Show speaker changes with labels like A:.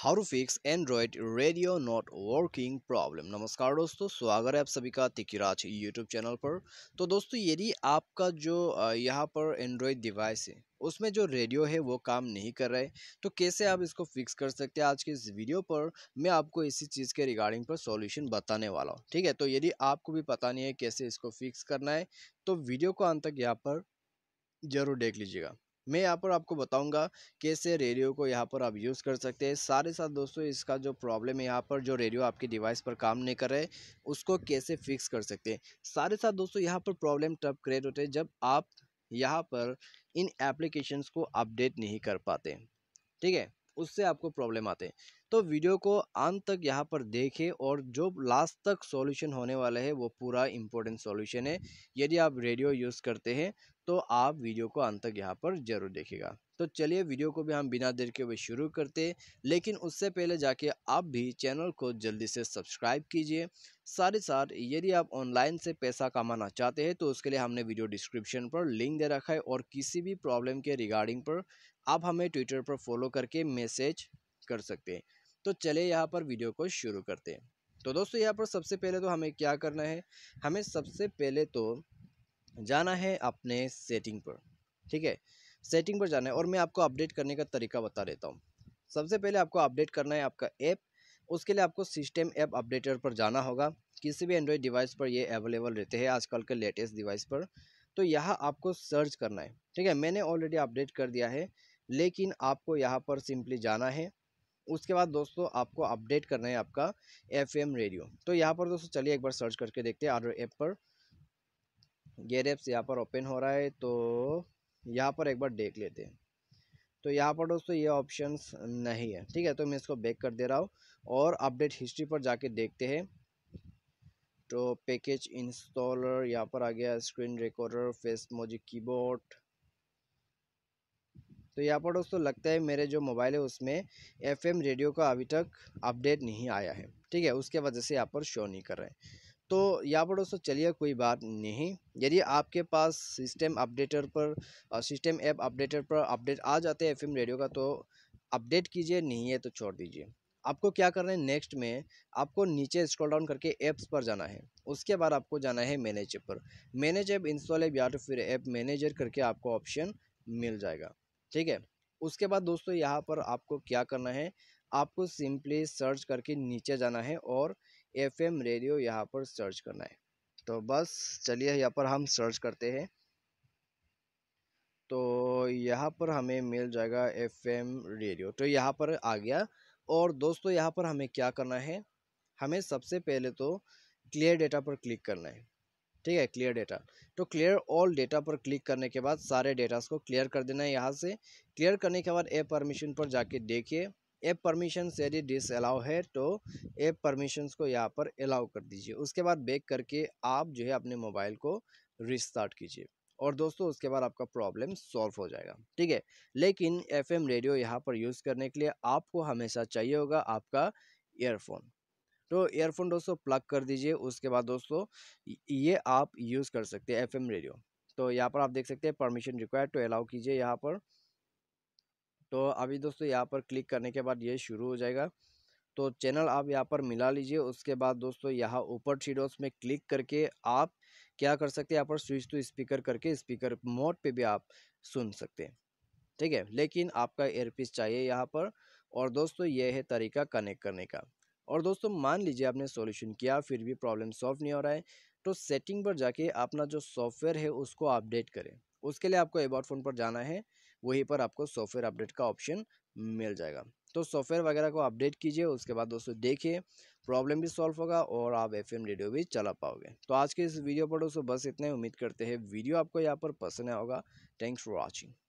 A: how to fix Android radio not working problem नमस्कार दोस्तों स्वागत है आप सभी का तिकिराज यूट्यूब चैनल पर तो दोस्तों यदि आपका जो यहाँ पर एंड्रॉयड डिवाइस है उसमें जो रेडियो है वो काम नहीं कर रहे तो कैसे आप इसको फिक्स कर सकते हैं आज के इस वीडियो पर मैं आपको इसी चीज़ के रिगार्डिंग पर सॉल्यूशन बताने वाला हूँ ठीक है तो यदि आपको भी पता नहीं है कैसे इसको फिक्स करना है तो वीडियो को अंत तक यहाँ पर ज़रूर देख लीजिएगा मैं यहाँ पर आपको बताऊंगा कैसे रेडियो को यहाँ पर आप यूज़ कर सकते हैं सारे साथ दोस्तों इसका जो प्रॉब्लम है यहाँ पर जो रेडियो आपके डिवाइस पर काम नहीं कर रहे उसको कैसे फिक्स कर सकते हैं सारे साथ दोस्तों यहाँ पर प्रॉब्लम तब क्रिएट होते हैं जब आप यहाँ पर इन एप्लीकेशंस को अपडेट नहीं कर पाते ठीक है उससे आपको प्रॉब्लम आते हैं तो वीडियो को अंत तक यहाँ पर देखें और जो लास्ट तक सॉल्यूशन होने वाला है वो पूरा इम्पोर्टेंट सॉल्यूशन है यदि आप रेडियो यूज़ करते हैं तो आप वीडियो को अंत तक यहाँ पर ज़रूर देखेगा तो चलिए वीडियो को भी हम बिना देर के वे शुरू करते लेकिन उससे पहले जाके आप भी चैनल को जल्दी से सब्सक्राइब कीजिए साथ ही साथ यदि आप ऑनलाइन से पैसा कमाना चाहते हैं तो उसके लिए हमने वीडियो डिस्क्रिप्शन पर लिंक दे रखा है और किसी भी प्रॉब्लम के रिगार्डिंग पर आप हमें ट्विटर पर फॉलो करके मैसेज कर सकते हैं तो चले यहाँ पर वीडियो को शुरू करते हैं तो दोस्तों यहाँ पर सबसे पहले तो हमें क्या करना है हमें सबसे पहले तो जाना है अपने सेटिंग पर ठीक है सेटिंग पर जाना है और मैं आपको अपडेट करने का तरीका बता देता हूँ सबसे पहले आपको अपडेट करना है आपका ऐप उसके लिए आपको सिस्टम ऐप अपडेटर पर जाना होगा किसी भी एंड्रॉयड डिवाइस पर ये अवेलेबल रहते हैं आजकल के लेटेस्ट डिवाइस पर तो यहाँ आपको सर्च करना है ठीक है मैंने ऑलरेडी अपडेट कर दिया है लेकिन आपको यहाँ पर सिंपली जाना है उसके बाद दोस्तों आपको अपडेट करना है आपका एफ रेडियो तो यहाँ पर दोस्तों चलिए एक बार सर्च करके देखते हैं आर ऐप पर गेयर ऐप्स यहाँ पर ओपन हो रहा है तो यहाँ पर एक बार देख लेते हैं तो यहाँ पर दोस्तों ये ऑप्शंस नहीं है ठीक है तो मैं इसको बैक कर दे रहा हूँ और अपडेट हिस्ट्री पर जाके देखते हैं तो पैकेज इंस्टॉलर यहाँ पर आ गया screen recorder Facemoji keyboard तो यहाँ पर दोस्तों लगता है मेरे जो मोबाइल है उसमें एफएम रेडियो का अभी तक अपडेट नहीं आया है ठीक है उसके वजह से यहाँ पर शो नहीं कर रहे हैं तो यहाँ पर दोस्तों चलिए कोई बात नहीं यदि आपके पास सिस्टम अपडेटर पर सिस्टम ऐप अपडेटर पर अपडेट आ जाते हैं एफएम रेडियो का तो अपडेट कीजिए नहीं है तो छोड़ दीजिए आपको क्या करना है नेक्स्ट में आपको नीचे स्क्रॉल डाउन करके ऐप्स पर जाना है उसके बाद आपको जाना है मैनेज पर मैनेज ऐप इंस्टॉल ऐप या तो फिर ऐप मैनेजर करके आपको ऑप्शन मिल जाएगा ठीक है उसके बाद दोस्तों यहाँ पर आपको क्या करना है आपको सिंपली सर्च करके नीचे जाना है और एफ एम रेडियो यहाँ पर सर्च करना है तो बस चलिए यहाँ पर हम सर्च करते हैं तो यहाँ पर हमें मिल जाएगा एफ एम रेडियो तो यहाँ पर आ गया और दोस्तों यहाँ पर हमें क्या करना है हमें सबसे पहले तो क्लियर डेटा पर क्लिक करना है ठीक है क्लियर डेटा तो क्लियर ऑल डेटा पर क्लिक करने के बाद सारे डेटास को क्लियर कर देना है यहाँ से क्लियर करने के बाद ए परमिशन पर जाके देखिए ऐप परमिशन यदि डिस अलाउ है तो ऐप परमिशंस को यहाँ पर अलाउ कर दीजिए उसके बाद बैक करके आप जो है अपने मोबाइल को रिस्टार्ट कीजिए और दोस्तों उसके बाद आपका प्रॉब्लम सॉल्व हो जाएगा ठीक है लेकिन एफएम रेडियो यहाँ पर यूज़ करने के लिए आपको हमेशा चाहिए होगा आपका ईयरफोन तो ईयरफोन दोस्तों प्लग कर दीजिए उसके बाद दोस्तों ये आप यूज़ कर सकते हैं एफएम रेडियो तो यहाँ पर आप देख सकते हैं परमिशन रिक्वायर्ड टू अलाउ कीजिए यहाँ पर तो अभी दोस्तों यहाँ पर क्लिक करने के बाद ये शुरू हो जाएगा तो चैनल आप यहाँ पर मिला लीजिए उसके बाद दोस्तों यहाँ ऊपर शीडोस में क्लिक करके आप क्या कर सकते हैं यहाँ पर स्विच टू स्पीकर करके स्पीकर मोड पे भी आप सुन सकते हैं ठीक है लेकिन आपका एयरपीस चाहिए यहाँ पर और दोस्तों ये है तरीका कनेक्ट करने का और दोस्तों मान लीजिए आपने सॉल्यूशन किया फिर भी प्रॉब्लम सॉल्व नहीं हो रहा है तो सेटिंग पर जाके अपना जो सॉफ्टवेयर है उसको अपडेट करें उसके लिए आपको अबाउट फ़ोन पर जाना है वहीं पर आपको सॉफ्टवेयर अपडेट का ऑप्शन मिल जाएगा तो सॉफ्टवेयर वगैरह को अपडेट कीजिए उसके बाद दोस्तों देखिए प्रॉब्लम भी सॉल्व होगा और आप एफ एम रेडियो भी चला पाओगे तो आज के इस वीडियो पर दोस्तों बस इतने उम्मीद करते हैं वीडियो आपको यहाँ पर पसंद आया होगा थैंक्स फॉर वॉचिंग